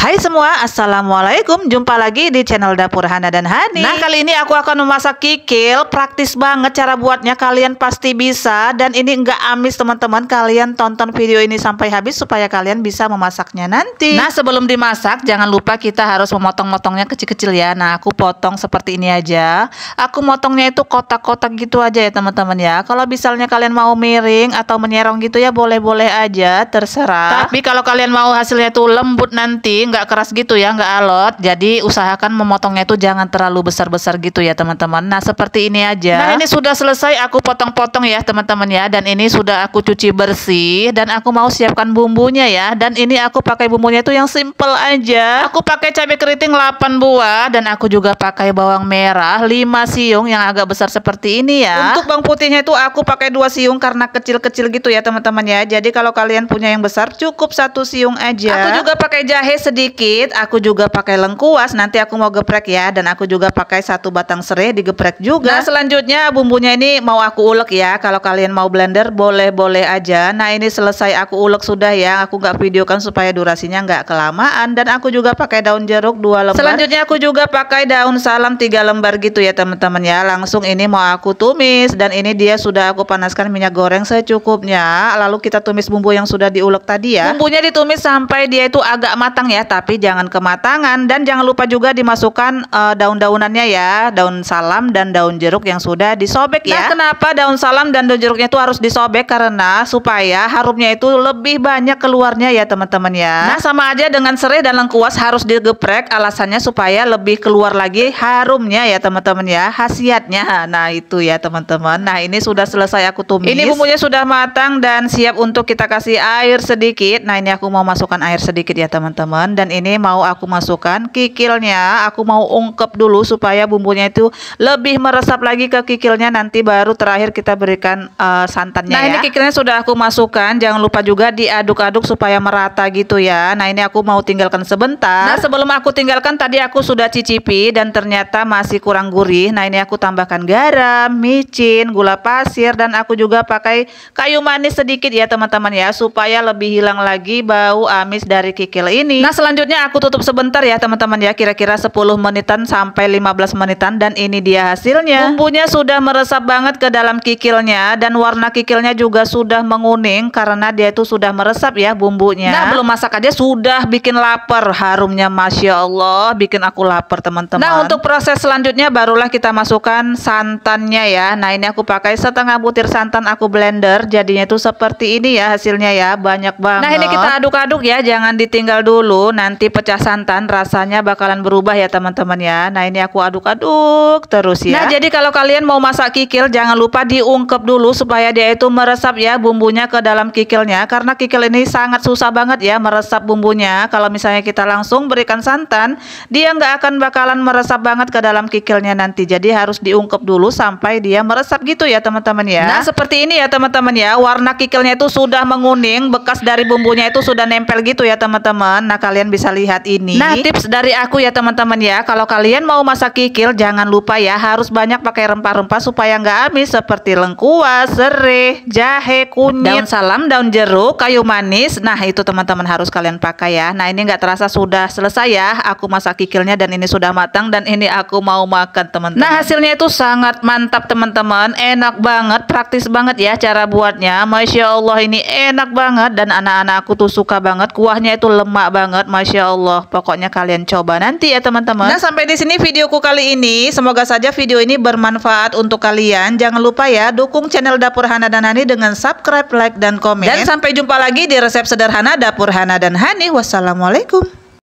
Hai semua, Assalamualaikum Jumpa lagi di channel Dapur Hana dan Hani Nah kali ini aku akan memasak kikil Praktis banget cara buatnya, kalian pasti bisa Dan ini nggak amis teman-teman Kalian tonton video ini sampai habis Supaya kalian bisa memasaknya nanti Nah sebelum dimasak, jangan lupa kita harus memotong-motongnya kecil-kecil ya Nah aku potong seperti ini aja Aku motongnya itu kotak-kotak gitu aja ya teman-teman ya Kalau misalnya kalian mau miring atau menyerong gitu ya Boleh-boleh aja, terserah Tapi kalau kalian mau hasilnya tuh lembut nanti nggak keras gitu ya, nggak alot. Jadi usahakan memotongnya itu jangan terlalu besar-besar gitu ya teman-teman. Nah seperti ini aja. Nah ini sudah selesai aku potong-potong ya teman-teman ya. Dan ini sudah aku cuci bersih dan aku mau siapkan bumbunya ya. Dan ini aku pakai bumbunya itu yang simple aja. Aku pakai cabai keriting 8 buah dan aku juga pakai bawang merah 5 siung yang agak besar seperti ini ya. Untuk bawang putihnya itu aku pakai 2 siung karena kecil-kecil gitu ya teman-teman ya. Jadi kalau kalian punya yang besar cukup satu siung aja. Aku juga pakai jahe sedikit sedikit, aku juga pakai lengkuas. Nanti aku mau geprek ya, dan aku juga pakai satu batang serai digeprek juga. Nah, selanjutnya bumbunya ini mau aku ulek ya. Kalau kalian mau blender, boleh-boleh aja. Nah, ini selesai aku ulek sudah ya. Aku nggak videokan supaya durasinya nggak kelamaan. Dan aku juga pakai daun jeruk dua lembar. Selanjutnya aku juga pakai daun salam tiga lembar gitu ya teman-teman ya. Langsung ini mau aku tumis dan ini dia sudah aku panaskan minyak goreng secukupnya. Lalu kita tumis bumbu yang sudah diulek tadi ya. Bumbunya ditumis sampai dia itu agak matang ya tapi jangan kematangan dan jangan lupa juga dimasukkan uh, daun-daunannya ya, daun salam dan daun jeruk yang sudah disobek nah, ya. kenapa daun salam dan daun jeruknya itu harus disobek karena supaya harumnya itu lebih banyak keluarnya ya teman-teman ya. Nah, sama aja dengan serai dan lengkuas harus digeprek alasannya supaya lebih keluar lagi harumnya ya teman-teman ya, khasiatnya. Nah, itu ya teman-teman. Nah, ini sudah selesai aku tumis. Ini bumbunya sudah matang dan siap untuk kita kasih air sedikit. Nah, ini aku mau masukkan air sedikit ya teman-teman dan ini mau aku masukkan kikilnya aku mau ungkep dulu supaya bumbunya itu lebih meresap lagi ke kikilnya nanti baru terakhir kita berikan uh, santannya nah ya. ini kikilnya sudah aku masukkan jangan lupa juga diaduk-aduk supaya merata gitu ya nah ini aku mau tinggalkan sebentar nah sebelum aku tinggalkan tadi aku sudah cicipi dan ternyata masih kurang gurih nah ini aku tambahkan garam micin gula pasir dan aku juga pakai kayu manis sedikit ya teman-teman ya supaya lebih hilang lagi bau amis dari kikil ini nah selanjutnya selanjutnya aku tutup sebentar ya teman-teman ya kira-kira 10 menitan sampai 15 menitan dan ini dia hasilnya ya. bumbunya sudah meresap banget ke dalam kikilnya dan warna kikilnya juga sudah menguning karena dia itu sudah meresap ya bumbunya nah belum masak aja sudah bikin lapar harumnya Masya Allah bikin aku lapar teman-teman nah untuk proses selanjutnya barulah kita masukkan santannya ya nah ini aku pakai setengah butir santan aku blender jadinya itu seperti ini ya hasilnya ya banyak banget nah ini kita aduk-aduk ya jangan ditinggal dulu nanti pecah santan rasanya bakalan berubah ya teman-teman ya Nah ini aku aduk-aduk terus ya Nah jadi kalau kalian mau masak kikil jangan lupa diungkep dulu supaya dia itu meresap ya bumbunya ke dalam kikilnya Karena kikil ini sangat susah banget ya meresap bumbunya Kalau misalnya kita langsung berikan santan dia nggak akan bakalan meresap banget ke dalam kikilnya nanti Jadi harus diungkep dulu sampai dia meresap gitu ya teman-teman ya Nah seperti ini ya teman-teman ya warna kikilnya itu sudah menguning bekas dari bumbunya itu sudah nempel gitu ya teman-teman Nah kalian kalian bisa lihat ini. Nah, tips dari aku ya teman-teman ya, kalau kalian mau masak kikil jangan lupa ya harus banyak pakai rempah-rempah supaya nggak amis seperti lengkuas, serai, jahe, kunyit, daun salam, daun jeruk, kayu manis. Nah, itu teman-teman harus kalian pakai ya. Nah, ini nggak terasa sudah selesai ya aku masak kikilnya dan ini sudah matang dan ini aku mau makan teman-teman. Nah, hasilnya itu sangat mantap teman-teman, enak banget, praktis banget ya cara buatnya. Masya Allah ini enak banget dan anak-anak aku tuh suka banget kuahnya itu lemak banget Masya Allah. Pokoknya kalian coba nanti ya teman-teman. Nah sampai di sini videoku kali ini. Semoga saja video ini bermanfaat untuk kalian. Jangan lupa ya dukung channel Dapur Hana dan Hani dengan subscribe, like, dan komen. Dan sampai jumpa lagi di resep sederhana Dapur Hana dan Hani. Wassalamualaikum.